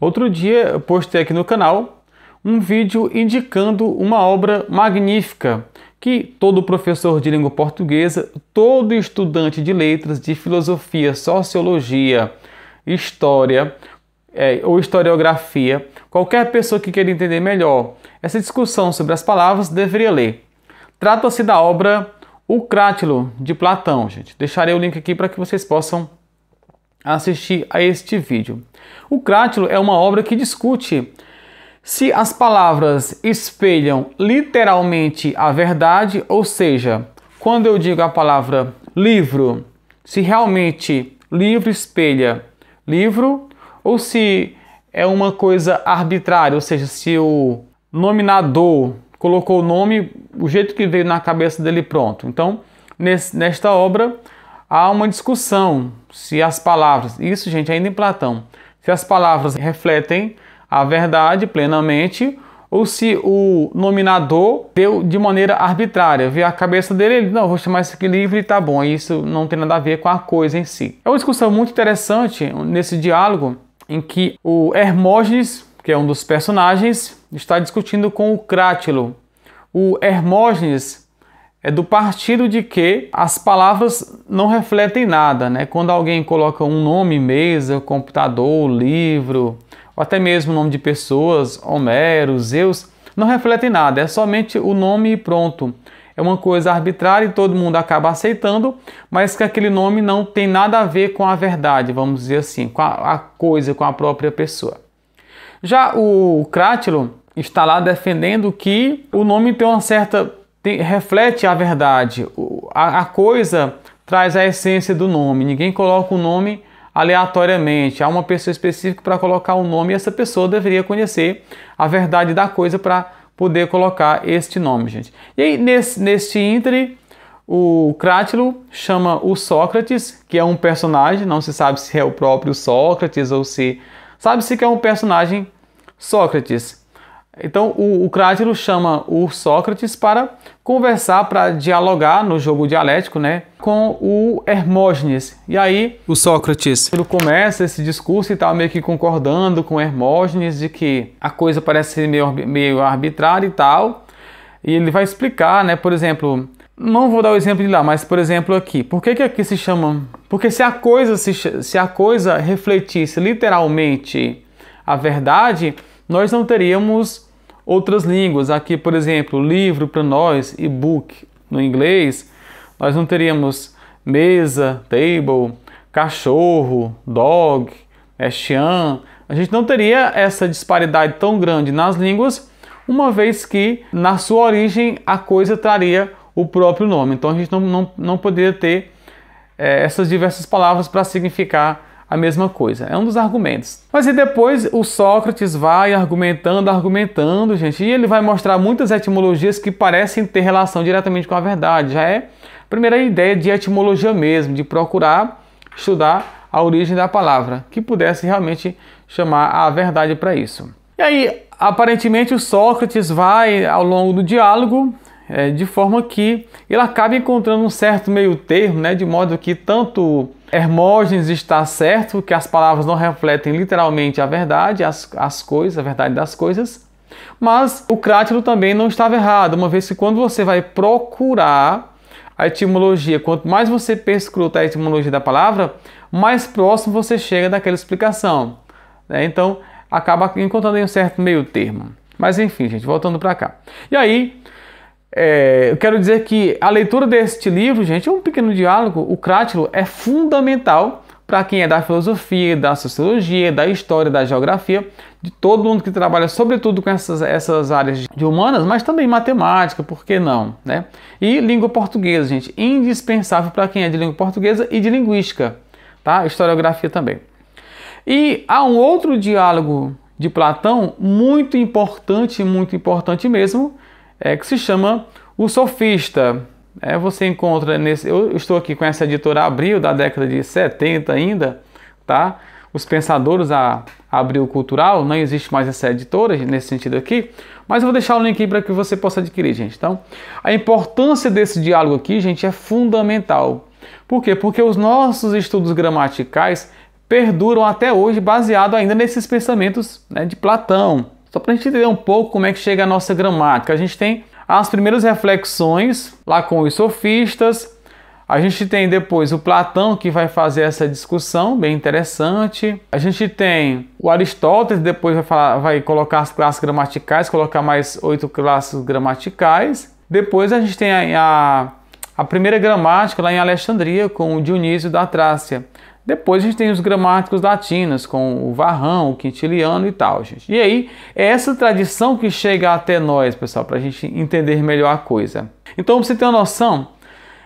Outro dia eu postei aqui no canal um vídeo indicando uma obra magnífica que todo professor de língua portuguesa, todo estudante de letras, de filosofia, sociologia, história é, ou historiografia, qualquer pessoa que queira entender melhor essa discussão sobre as palavras deveria ler. Trata-se da obra O Crátilo de Platão, gente. Deixarei o link aqui para que vocês possam a assistir a este vídeo. O Crátilo é uma obra que discute se as palavras espelham literalmente a verdade, ou seja, quando eu digo a palavra livro, se realmente livro espelha livro ou se é uma coisa arbitrária, ou seja, se o nominador colocou o nome, o jeito que veio na cabeça dele, pronto. Então, nessa nesta obra, há uma discussão se as palavras, isso gente ainda em Platão, se as palavras refletem a verdade plenamente ou se o nominador deu de maneira arbitrária, vê a cabeça dele, ele, não, vou chamar isso aqui livre, tá bom, isso não tem nada a ver com a coisa em si. É uma discussão muito interessante nesse diálogo em que o Hermógenes, que é um dos personagens, está discutindo com o Crátilo. O Hermógenes é do partido de que as palavras não refletem nada, né? Quando alguém coloca um nome, mesa, computador, livro, ou até mesmo o nome de pessoas, Homero, Zeus, não refletem nada, é somente o nome e pronto. É uma coisa arbitrária e todo mundo acaba aceitando, mas que aquele nome não tem nada a ver com a verdade, vamos dizer assim, com a, a coisa, com a própria pessoa. Já o Crátilo está lá defendendo que o nome tem uma certa tem, reflete a verdade. A, a, coisa traz a essência do nome. Ninguém coloca o um nome aleatoriamente. Há uma pessoa específica para colocar o um nome e essa pessoa deveria conhecer a verdade da coisa para poder colocar este nome, gente. E aí, nesse, neste íntere, o Crátilo chama o Sócrates, que é um personagem, não se sabe se é o próprio Sócrates ou se. Sabe-se que é um personagem Sócrates. Então o, o Crátilo chama o Sócrates para conversar, para dialogar no jogo dialético, né, com o Hermógenes. E aí o Sócrates ele começa esse discurso e tal, meio que concordando com Hermógenes de que a coisa parece meio, meio arbitrária e tal. E ele vai explicar, né, por exemplo, não vou dar o exemplo de lá, mas por exemplo aqui, por que, que aqui se chama? Porque se a coisa se, se a coisa refletisse literalmente a verdade nós não teríamos outras línguas. Aqui, por exemplo, livro para nós, e-book no inglês, nós não teríamos mesa, table, cachorro, dog, é, A gente não teria essa disparidade tão grande nas línguas, uma vez que na sua origem a coisa traria o próprio nome. Então a gente não, não, não poderia ter é, essas diversas palavras para significar a mesma coisa. É um dos argumentos. Mas e depois o Sócrates vai argumentando, argumentando, gente, e ele vai mostrar muitas etimologias que parecem ter relação diretamente com a verdade. Já é a primeira ideia de etimologia mesmo, de procurar estudar a origem da palavra, que pudesse realmente chamar a verdade para isso. E aí, aparentemente, o Sócrates vai, ao longo do diálogo, é, de forma que ele acaba encontrando um certo meio termo, né, de modo que tanto Hermógenes está certo, que as palavras não refletem literalmente a verdade, as, as coisas, a verdade das coisas, mas o Crátilo também não estava errado, uma vez que quando você vai procurar a etimologia, quanto mais você perscruta a etimologia da palavra, mais próximo você chega daquela explicação. Né? Então, acaba encontrando um certo meio termo. Mas enfim, gente, voltando para cá. E aí, é, eu quero dizer que a leitura deste livro, gente, é um pequeno diálogo. O Crátilo é fundamental para quem é da filosofia, da sociologia, da história, da geografia, de todo mundo que trabalha, sobretudo com essas, essas áreas de humanas, mas também matemática, por que não? Né? E língua portuguesa, gente, indispensável para quem é de língua portuguesa e de linguística, tá? historiografia também. E há um outro diálogo de Platão muito importante, muito importante mesmo, é, que se chama O Sofista. É, você encontra nesse. Eu estou aqui com essa editora Abril, da década de 70 ainda, tá? Os pensadores a Abril Cultural, não existe mais essa editora nesse sentido aqui, mas eu vou deixar o link para que você possa adquirir, gente. Então, a importância desse diálogo aqui, gente, é fundamental. Por quê? Porque os nossos estudos gramaticais perduram até hoje, baseado ainda nesses pensamentos né, de Platão, só para a gente entender um pouco como é que chega a nossa gramática. A gente tem as primeiras reflexões lá com os sofistas. A gente tem depois o Platão que vai fazer essa discussão, bem interessante. A gente tem o Aristóteles, depois vai, falar, vai colocar as classes gramaticais, colocar mais oito classes gramaticais. Depois a gente tem a, a, a primeira gramática lá em Alexandria com o Dionísio da Trácia. Depois a gente tem os gramáticos latinos, com o Varrão, o Quintiliano e tal, gente. E aí, é essa tradição que chega até nós, pessoal, para a gente entender melhor a coisa. Então, para você ter uma noção,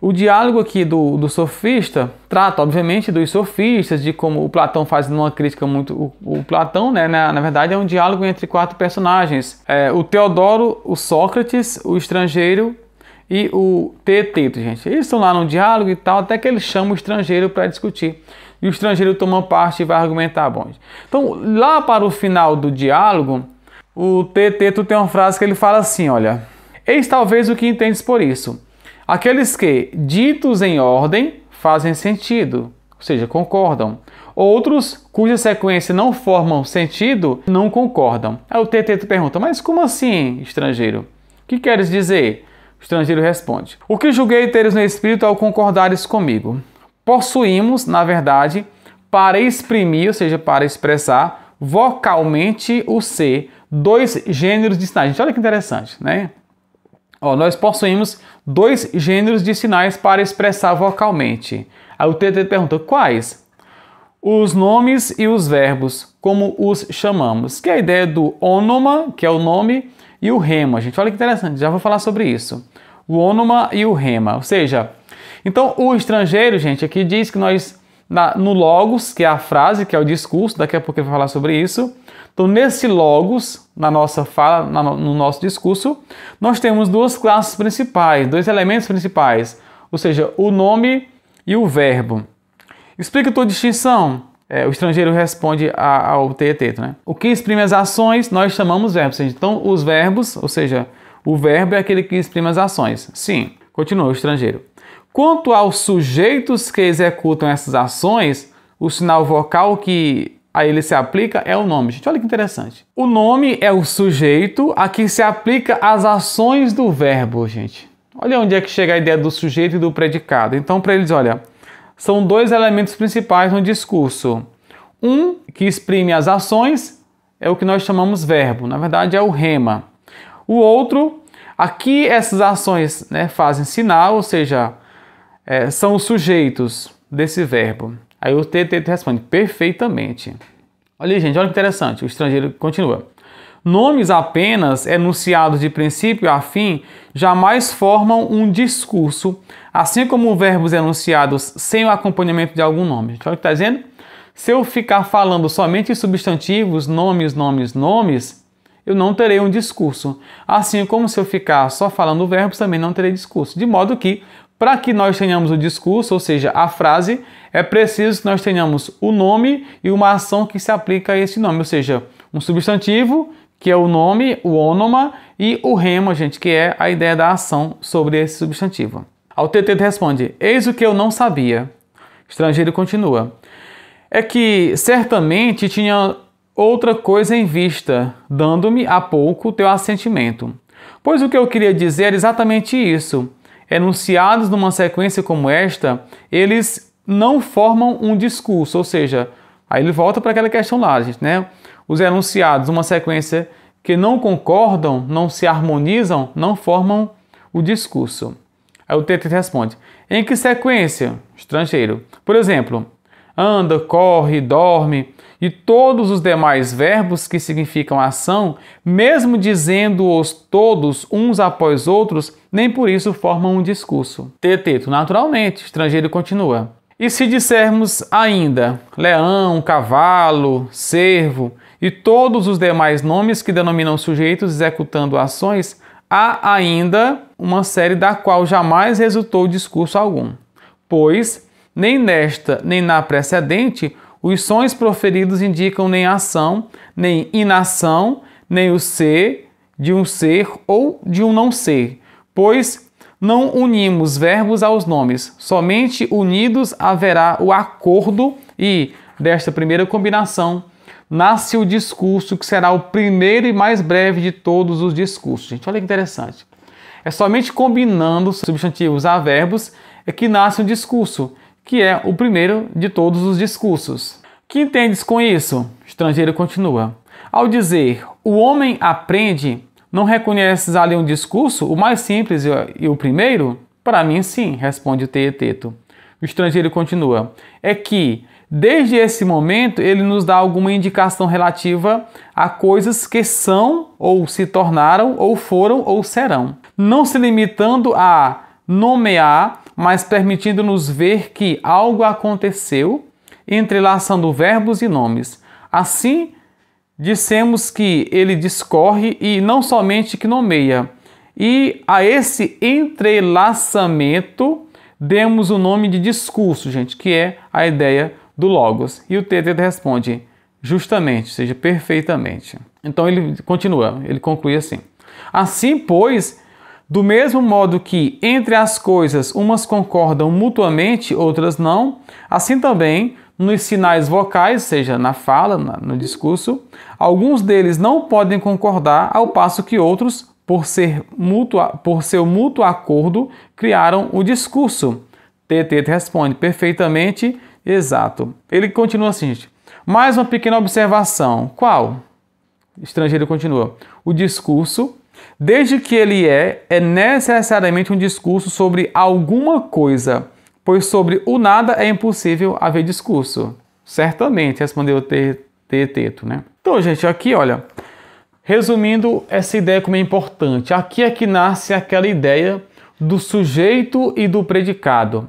o diálogo aqui do, do sofista trata, obviamente, dos sofistas, de como o Platão faz uma crítica muito. O, o Platão, né, na, na, verdade, é um diálogo entre quatro personagens: é, o Teodoro, o Sócrates, o estrangeiro e o Teteto, gente. Eles estão lá num diálogo e tal, até que ele chama o estrangeiro para discutir e o estrangeiro toma parte e vai argumentar bons. Então, lá para o final do diálogo, o Teteto tem uma frase que ele fala assim: olha, eis talvez o que entendes por isso. Aqueles que, ditos em ordem, fazem sentido, ou seja, concordam. Outros, cuja sequência não formam sentido, não concordam. Aí o Teteto pergunta: Mas como assim, estrangeiro? O que queres dizer? O estrangeiro responde: O que julguei teres no espírito ao concordares comigo? possuímos, na verdade, para exprimir, ou seja, para expressar vocalmente o ser, dois gêneros de sinais. Gente, olha que interessante, né? Ó, nós possuímos dois gêneros de sinais para expressar vocalmente. Aí o TT pergunta quais? Os nomes e os verbos, como os chamamos, que é a ideia do onoma, que é o nome, e o rema. Gente, olha que interessante, já vou falar sobre isso. O onoma e o rema, ou seja, então, o estrangeiro, gente, aqui diz que nós, na, no logos, que é a frase, que é o discurso, daqui a pouco eu vou falar sobre isso. Então, nesse logos, na nossa fala, na, no nosso discurso, nós temos duas classes principais, dois elementos principais, ou seja, o nome e o verbo. Explica a tua distinção. É, o estrangeiro responde a, ao TET, né? O que exprime as ações, nós chamamos verbos. Então, os verbos, ou seja, o verbo é aquele que exprime as ações. Sim, continua o estrangeiro. Quanto aos sujeitos que executam essas ações, o sinal vocal que a ele se aplica é o nome. Gente, olha que interessante. O nome é o sujeito a que se aplica as ações do verbo, gente. Olha onde é que chega a ideia do sujeito e do predicado. Então, para eles, olha, são dois elementos principais no discurso. Um que exprime as ações é o que nós chamamos verbo, na verdade é o rema. O outro, aqui essas ações né, fazem sinal, ou seja, é, são os sujeitos desse verbo? Aí o TT responde perfeitamente. Olha aí, gente, olha que interessante. O estrangeiro continua. Nomes apenas enunciados de princípio a fim jamais formam um discurso, assim como verbos enunciados sem o acompanhamento de algum nome. olha o que está dizendo. Se eu ficar falando somente substantivos, nomes, nomes, nomes, eu não terei um discurso. Assim como se eu ficar só falando verbos, também não terei discurso. De modo que, para que nós tenhamos o discurso, ou seja, a frase, é preciso que nós tenhamos o nome e uma ação que se aplica a esse nome, ou seja, um substantivo, que é o nome, o ônoma, e o rema, gente, que é a ideia da ação sobre esse substantivo. Ao TT responde: Eis o que eu não sabia. estrangeiro continua. É que certamente tinha outra coisa em vista, dando-me há pouco teu assentimento. Pois o que eu queria dizer é exatamente isso. Enunciados numa sequência como esta, eles não formam um discurso, ou seja, aí ele volta para aquela questão lá, gente, né? Os enunciados, uma sequência que não concordam, não se harmonizam, não formam o discurso. Aí o TT responde: Em que sequência? Estrangeiro. Por exemplo, anda, corre, dorme, e todos os demais verbos que significam ação, mesmo dizendo-os todos uns após outros, nem por isso formam um discurso. Teteto, naturalmente, estrangeiro continua. E se dissermos ainda leão, cavalo, cervo e todos os demais nomes que denominam sujeitos executando ações, há ainda uma série da qual jamais resultou discurso algum, pois nem nesta nem na precedente os sons proferidos indicam nem ação, nem inação, nem o ser de um ser ou de um não ser, pois não unimos verbos aos nomes, somente unidos haverá o acordo e, desta primeira combinação, nasce o discurso que será o primeiro e mais breve de todos os discursos. Gente, olha que interessante. É somente combinando substantivos a verbos é que nasce um discurso que é o primeiro de todos os discursos. Que entendes com isso? Estrangeiro continua. Ao dizer o homem aprende, não reconheces ali um discurso, o mais simples e o primeiro? Para mim, sim, responde o Teeteto. O estrangeiro continua. É que, desde esse momento, ele nos dá alguma indicação relativa a coisas que são, ou se tornaram, ou foram, ou serão. Não se limitando a nomear mas permitindo-nos ver que algo aconteceu, entrelaçando verbos e nomes. Assim, dissemos que ele discorre e não somente que nomeia. E a esse entrelaçamento demos o nome de discurso, gente, que é a ideia do logos. E o TT responde justamente, ou seja, perfeitamente. Então ele continua, ele conclui assim: Assim, pois, do mesmo modo que entre as coisas umas concordam mutuamente, outras não, assim também nos sinais vocais, seja na fala, no discurso, alguns deles não podem concordar, ao passo que outros, por, ser mutua, por seu mútuo acordo, criaram o discurso. TT responde perfeitamente exato. Ele continua assim, gente. Mais uma pequena observação. Qual? O estrangeiro continua. O discurso Desde que ele é, é necessariamente um discurso sobre alguma coisa, pois sobre o nada é impossível haver discurso. Certamente, respondeu Teteto, né? Então, gente, aqui, olha, resumindo essa ideia como é importante, aqui é que nasce aquela ideia do sujeito e do predicado.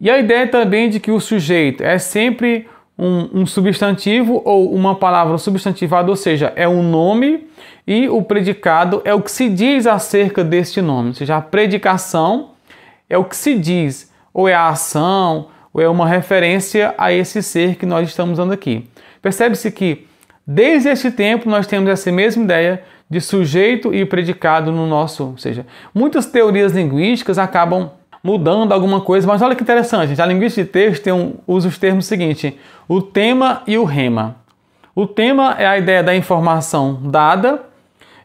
E a ideia também de que o sujeito é sempre um, um, substantivo ou uma palavra substantivada, ou seja, é um nome e o predicado é o que se diz acerca deste nome. Ou seja, a predicação é o que se diz, ou é a ação, ou é uma referência a esse ser que nós estamos usando aqui. Percebe-se que desde este tempo nós temos essa mesma ideia de sujeito e predicado no nosso, ou seja, muitas teorias linguísticas acabam mudando alguma coisa. Mas olha que interessante, a linguística de texto tem um, usa os termos seguintes: o tema e o rema. O tema é a ideia da informação dada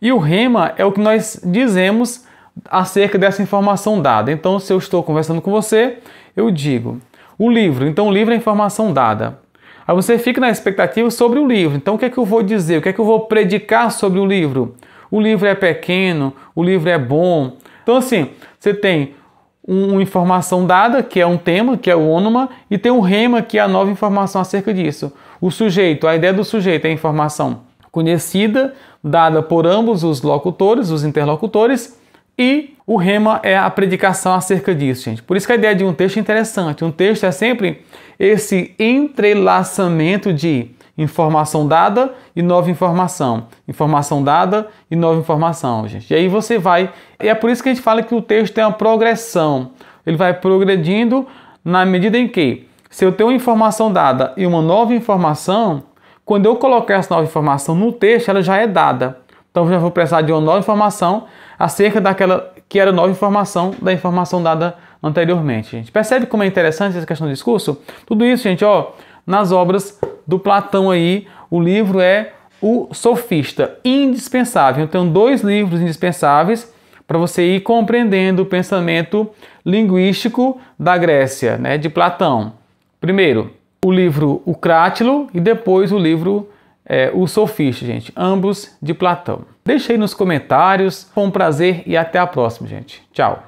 e o rema é o que nós dizemos acerca dessa informação dada. Então, se eu estou conversando com você, eu digo o livro. Então, o livro é a informação dada. Aí você fica na expectativa sobre o livro. Então, o que é que eu vou dizer? O que é que eu vou predicar sobre o livro? O livro é pequeno, o livro é bom. Então, assim, você tem uma informação dada, que é um tema, que é o ônoma, e tem um rema, que é a nova informação acerca disso. O sujeito, a ideia do sujeito é a informação conhecida, dada por ambos os locutores, os interlocutores, e o rema é a predicação acerca disso, gente. Por isso que a ideia de um texto é interessante. Um texto é sempre esse entrelaçamento de informação dada e nova informação, informação dada e nova informação, gente. E aí você vai, e é por isso que a gente fala que o texto tem é uma progressão. Ele vai progredindo na medida em que se eu tenho uma informação dada e uma nova informação, quando eu colocar essa nova informação no texto, ela já é dada. Então já vou precisar de uma nova informação acerca daquela que era nova informação da informação dada anteriormente. gente percebe como é interessante essa questão do discurso? Tudo isso, gente, ó, nas obras do Platão aí, o livro é O Sofista, indispensável. Então, dois livros indispensáveis para você ir compreendendo o pensamento linguístico da Grécia, né, de Platão. Primeiro, o livro O Crátilo e depois o livro é, O Sofista, gente, ambos de Platão. Deixe aí nos comentários, foi um prazer e até a próxima, gente. Tchau!